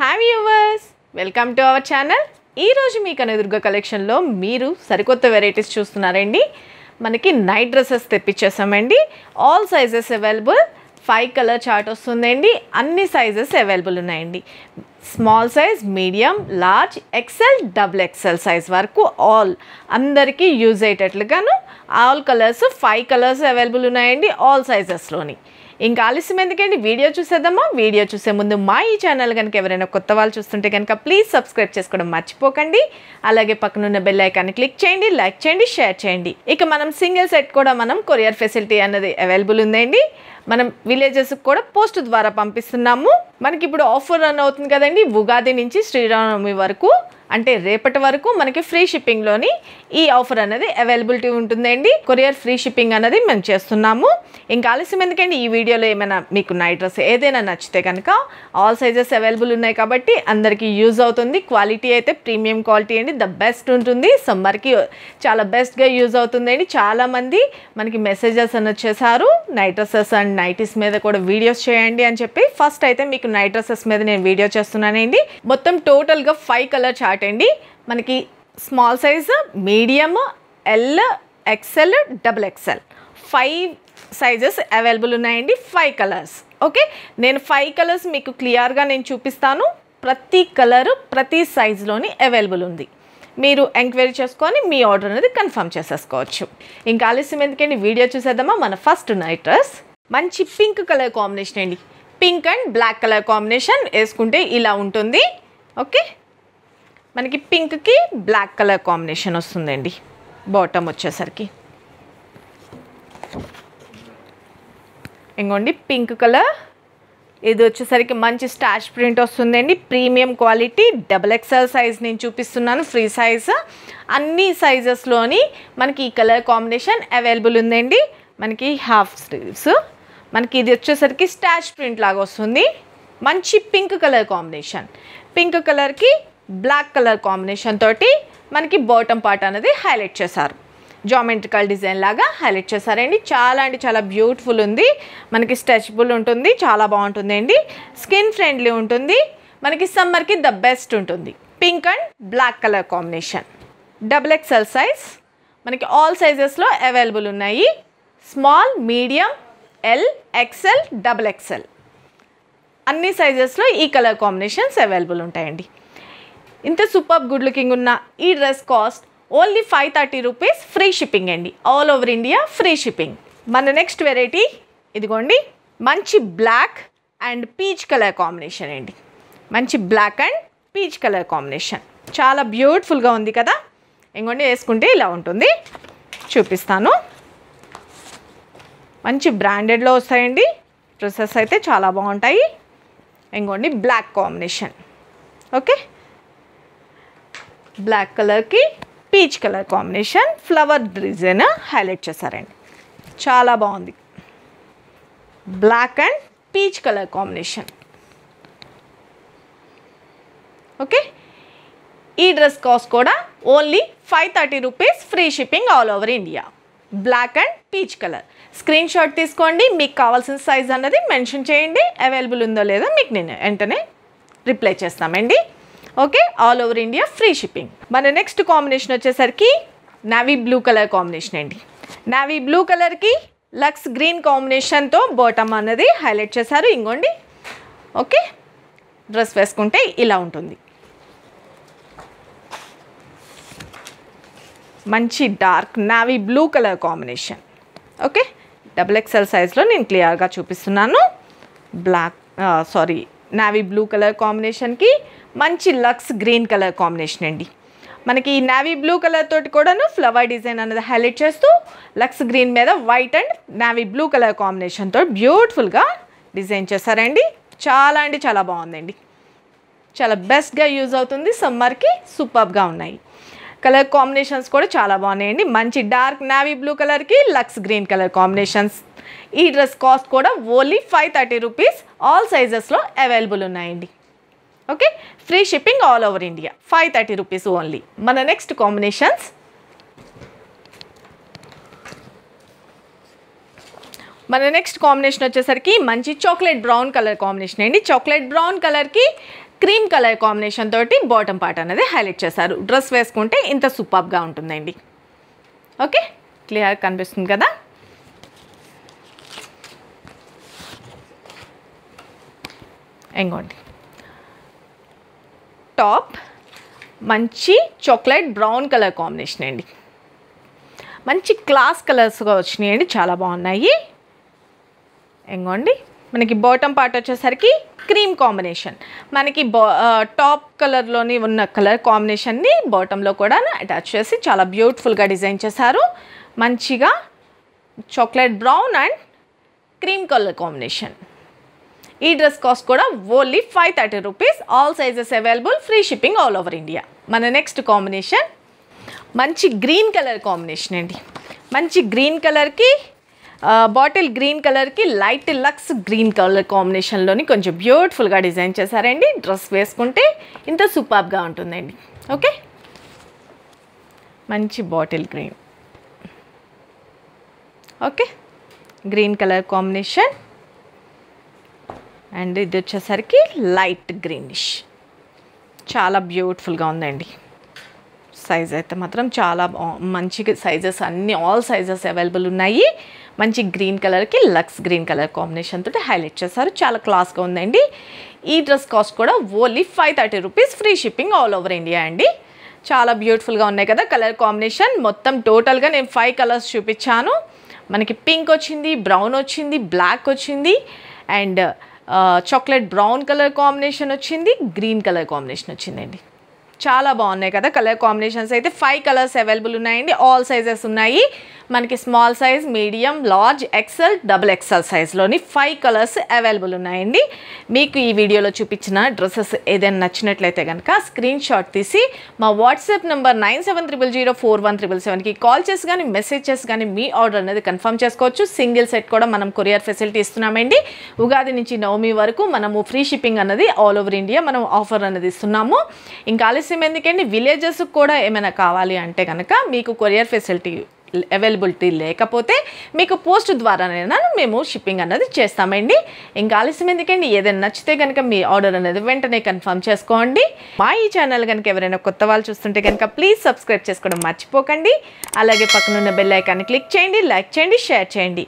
hi viewers welcome to our channel ఈరోజు మీ కనదుర్గ కలెక్షన్లో మీరు సరికొత్త వెరైటీస్ చూస్తున్నారండి మనకి నైట్ డ్రెస్సెస్ తెప్పించేసామండి all sizes available five colour chart వస్తుందండి అన్ని సైజెస్ అవైలబుల్ ఉన్నాయండి small size medium large XL double XL size వరకు ఆల్ అందరికీ యూజ్ అయ్యేటట్లుగాను all colours five colours available ఉన్నాయండి ఆల్ సైజెస్లోని ఇంకా ఆలస్యం ఎందుకండి వీడియో చూసేద్దామా వీడియో చూసే ముందు మా ఈ ఛానల్ కనుక ఎవరైనా కొత్త వాళ్ళు చూస్తుంటే కనుక ప్లీజ్ సబ్స్క్రైబ్ చేసుకోవడం మర్చిపోకండి అలాగే పక్కనున్న బెల్ ఐకాన్ని క్లిక్ చేయండి లైక్ చేయండి షేర్ చేయండి ఇక మనం సింగిల్ సెట్ కూడా మనం కొరియర్ ఫెసిలిటీ అన్నది అవైలబుల్ ఉందండి మనం విలేజెస్కి కూడా పోస్ట్ ద్వారా పంపిస్తున్నాము మనకి ఇప్పుడు ఆఫర్ రన్ అవుతుంది కదండి ఉగాది నుంచి శ్రీరామనవమి వరకు అంటే రేపటి వరకు మనకి ఫ్రీ షిప్పింగ్లోని ఈ ఆఫర్ అనేది అవైలబిలిటీ ఉంటుందండి కొరియర్ ఫ్రీ షిప్పింగ్ అనేది మేము చేస్తున్నాము ఇంకా ఆలస్యం ఎందుకండి ఈ వీడియోలో ఏమైనా మీకు నైట్ డ్రెస్ ఏదైనా నచ్చితే కనుక ఆల్ సైజెస్ అవైలబుల్ ఉన్నాయి కాబట్టి అందరికీ యూజ్ అవుతుంది క్వాలిటీ అయితే ప్రీమియం క్వాలిటీ అండి ద బెస్ట్ ఉంటుంది సమ్మర్కి చాలా బెస్ట్గా యూజ్ అవుతుందండి చాలామంది మనకి మెసేజెస్ అని వచ్చేసారు నైట్రసెస్ అండ్ నైటిస్ మీద కూడా వీడియోస్ చేయండి అని చెప్పి ఫస్ట్ అయితే మీకు నైట్రసెస్ మీద నేను వీడియో చేస్తున్నానండి మొత్తం టోటల్గా ఫైవ్ కలర్ చార్ట్ అండి మనకి small size medium L XL double XL five sizes available ఉన్నాయండి ఫైవ్ కలర్స్ ఓకే నేను ఫైవ్ కలర్స్ మీకు క్లియర్గా నేను చూపిస్తాను ప్రతి కలరు ప్రతి సైజులోని అవైలబుల్ ఉంది మీరు ఎంక్వైరీ చేసుకొని మీ ఆర్డర్ అనేది కన్ఫర్మ్ చేసేసుకోవచ్చు ఇంకా ఆలస్యం ఎందుకండి వీడియో చూసేద్దామా మన ఫస్ట్ నైట్ డ్రెస్ మంచి పింక్ కలర్ కాంబినేషన్ అండి pink and black colour combination వేసుకుంటే ఇలా ఉంటుంది ఓకే మనకి పింక్కి బ్లాక్ కలర్ కాంబినేషన్ వస్తుందండి బాటమ్ వచ్చేసరికి ఇంకోండి పింక్ కలర్ ఇది వచ్చేసరికి మంచి స్టాచ్ ప్రింట్ వస్తుందండి premium quality double XL size నేను చూపిస్తున్నాను ఫ్రీ సైజ్ అన్ని సైజెస్లోని మనకి ఈ కలర్ కాంబినేషన్ అవైలబుల్ ఉందండి మనకి హాఫ్ స్లీవ్స్ మనకి ఇది వచ్చేసరికి స్టాచ్ ప్రింట్ లాగా వస్తుంది మంచి పింక్ కలర్ కాంబినేషన్ పింక్ కలర్కి బ్లాక్ కలర్ కాంబినేషన్ తోటి మనకి బాటమ్ పార్ట్ అనేది హైలైట్ చేశారు జామెట్రికల్ డిజైన్ లాగా హైలైట్ చేశారండి చాలా అంటే చాలా బ్యూటిఫుల్ ఉంది మనకి స్ట్రెచబుల్ ఉంటుంది చాలా బాగుంటుందండి స్కిన్ ఫ్రెండ్లీ ఉంటుంది మనకి సమ్మర్కి ద బెస్ట్ ఉంటుంది pink and black colour combination double XL size మనకి ఆల్ సైజెస్లో అవైలబుల్ ఉన్నాయి small medium L XL double XL అన్ని సైజెస్లో ఈ కలర్ కాంబినేషన్స్ అవైలబుల్ ఉంటాయండి ఇంత సూపర్ గుడ్ లుకింగ్ ఉన్న ఈ dress cost only five thirty rupees free shipping అండి all over India free shipping మన నెక్స్ట్ వెరైటీ ఇదిగోండి మంచి black and peach colour combination అండి మంచి black and peach colour combination చాలా బ్యూటిఫుల్గా ఉంది కదా ఇంకొండి వేసుకుంటే ఇలా ఉంటుంది చూపిస్తాను మంచి బ్రాండెడ్లో వస్తాయండి డ్రెస్సెస్ అయితే చాలా బాగుంటాయి ఇంకోండి బ్లాక్ కాంబినేషన్ ఓకే బ్లాక్ కలర్కి peach colour combination flower design highlight చేశారండి చాలా బాగుంది black and peach colour combination okay ఈ డ్రెస్ కాస్ట్ కూడా only five thirty rupees free shipping all over India black and peach colour screenshot తీసుకోండి మీకు కావాల్సిన size అన్నది మెన్షన్ చేయండి అవైలబుల్ ఉందో లేదో మీకు నేను వెంటనే రిప్లై చేస్తామండి okay all over India free shipping మన నెక్స్ట్ కాంబినేషన్ వచ్చేసరికి నావీ బ్లూ కలర్ కాంబినేషన్ అండి నావీ బ్లూ కలర్కి లక్స్ గ్రీన్ కాంబినేషన్తో బాటమ్ అన్నది హైలైట్ చేశారు ఇంకోండి ఓకే డ్రెస్ వేసుకుంటే ఇలా ఉంటుంది మంచి dark navy blue colour combination okay double XL సైజ్లో నేను క్లియర్గా చూపిస్తున్నాను black sorry navy blue colour కాంబినేషన్కి మంచి లక్స్ గ్రీన్ కలర్ కాంబినేషన్ అండి మనకి ఈ నావీ బ్లూ కలర్ తోటి కూడాను ఫ్లవర్ డిజైన్ అనేది హైలైట్ చేస్తూ లక్స్ గ్రీన్ మీద white and navy blue colour కాంబినేషన్తో బ్యూటిఫుల్గా డిజైన్ చేస్తారండి చాలా అండి చాలా బాగుందండి చాలా బెస్ట్గా యూజ్ అవుతుంది సమ్మర్కి సూపర్గా ఉన్నాయి కలర్ కాంబినేషన్స్ కూడా చాలా బాగున్నాయండి మంచి డార్క్ నావీ బ్లూ కలర్కి లక్స్ గ్రీన్ కలర్ కాంబినేషన్స్ ఈ డ్రెస్ కాస్ట్ కూడా only five thirty rupees all సైజెస్లో అవైలబుల్ ఉన్నాయండి okay free shipping all over India five thirty rupees only మన నెక్స్ట్ కాంబినేషన్స్ మన నెక్స్ట్ కాంబినేషన్ వచ్చేసరికి మంచి చాక్లెట్ బ్రౌన్ కలర్ కాంబినేషన్ అండి చాక్లెట్ బ్రౌన్ కలర్కి క్రీమ్ కలర్ కాంబినేషన్ తోటి బాటమ్ పార్ట్ అనేది హైలైట్ చేశారు డ్రెస్ వేసుకుంటే ఇంత సూపర్గా ఉంటుందండి ఓకే క్లియర్ కనిపిస్తుంది కదా ఎంగోండి టాప్ మంచి చాక్లెట్ బ్రౌన్ కలర్ కాంబినేషన్ అండి మంచి క్లాస్ కలర్స్గా వచ్చినాయి అండి చాలా బాగున్నాయి ఎంగోండి మనకి బాటమ్ పార్ట్ వచ్చేసరికి క్రీమ్ కాంబినేషన్ మనకి టాప్ కలర్లోని ఉన్న కలర్ కాంబినేషన్ని బాటంలో కూడా అటాచ్ చేసి చాలా బ్యూటిఫుల్గా డిజైన్ చేశారు మంచిగా chocolate brown and cream colour combination ఈ డ్రెస్ కాస్ట్ కూడా only five thirty rupees all sizes available free shipping all over India మన నెక్స్ట్ కాంబినేషన్ మంచి గ్రీన్ కలర్ కాంబినేషన్ అండి మంచి గ్రీన్ కలర్కి బాటిల్ గ్రీన్ కలర్కి లైట్ లక్స్ గ్రీన్ కలర్ కాంబినేషన్లోని కొంచెం బ్యూటిఫుల్గా డిజైన్ చేశారండి డ్రెస్ వేసుకుంటే ఇంత సూపర్గా ఉంటుందండి ఓకే మంచి bottle green okay green colour combination and ఇది వచ్చేసరికి లైట్ గ్రీనిష్ చాలా బ్యూటిఫుల్గా ఉందండి సైజ్ అయితే మాత్రం చాలా మంచి సైజెస్ అన్ని ఆల్ సైజెస్ అవైలబుల్ ఉన్నాయి మంచి గ్రీన్ కలర్కి లక్స్ గ్రీన్ కలర్ కాంబినేషన్ తోటి హైలైట్ చేశారు చాలా క్లాస్గా ఉందండి ఈ డ్రెస్ కాస్ట్ కూడా only five thirty rupees free shipping all over India అండి చాలా బ్యూటిఫుల్గా ఉన్నాయి కదా కలర్ కాంబినేషన్ మొత్తం టోటల్గా నేను ఫైవ్ కలర్స్ చూపించాను మనకి పింక్ వచ్చింది బ్రౌన్ వచ్చింది బ్లాక్ వచ్చింది and chocolate brown colour combination వచ్చింది గ్రీన్ కలర్ కాంబినేషన్ వచ్చిందండి చాలా బాగున్నాయి కదా కలర్ కాంబినేషన్స్ అయితే ఫైవ్ కలర్స్ అవైలబుల్ ఉన్నాయండి ఆల్ సైజెస్ ఉన్నాయి మనకి small size medium large XL double XL సైజ్లోని ఫైవ్ కలర్స్ అవైలబుల్ ఉన్నాయండి మీకు ఈ వీడియోలో చూపించిన డ్రెస్సెస్ ఏదైనా నచ్చినట్లయితే కనుక స్క్రీన్ షాట్ తీసి మా WhatsApp number nine seven triple zero four one triple సెవెన్కి కాల్ చేసి కానీ మెసేజ్ చేసి కానీ మీ ఆర్డర్ అనేది కన్ఫర్మ్ చేసుకోవచ్చు సింగిల్ సెట్ కూడా మనం కొరియర్ ఫెసిలిటీ ఇస్తున్నామండి ఉగాది నుంచి నవమి వరకు మనము ఫ్రీ షిప్పింగ్ అన్నది ఆల్ ఓవర్ ఇండియా మనం ఆఫర్ అనేది ఇస్తున్నాము ఇంకా కోనసీమ ఎందుకండి విలేజెస్ కూడా ఏమైనా కావాలి అంటే కనుక మీకు కొరియర్ ఫెసిలిటీ అవైలబిలిటీ లేకపోతే మీకు పోస్ట్ ద్వారానైనా మేము షిప్పింగ్ అన్నది చేస్తామండి ఇంకా ఆలస్యం ఎందుకండి ఏదైనా నచ్చితే కనుక మీ ఆర్డర్ అనేది వెంటనే కన్ఫర్మ్ చేసుకోండి మా ఈ ఛానల్ కనుక ఎవరైనా కొత్త వాళ్ళు చూస్తుంటే కనుక ప్లీజ్ సబ్స్క్రైబ్ చేసుకోవడం మర్చిపోకండి అలాగే పక్కనున్న బెల్లైకాన్ని క్లిక్ చేయండి లైక్ చేయండి షేర్ చేయండి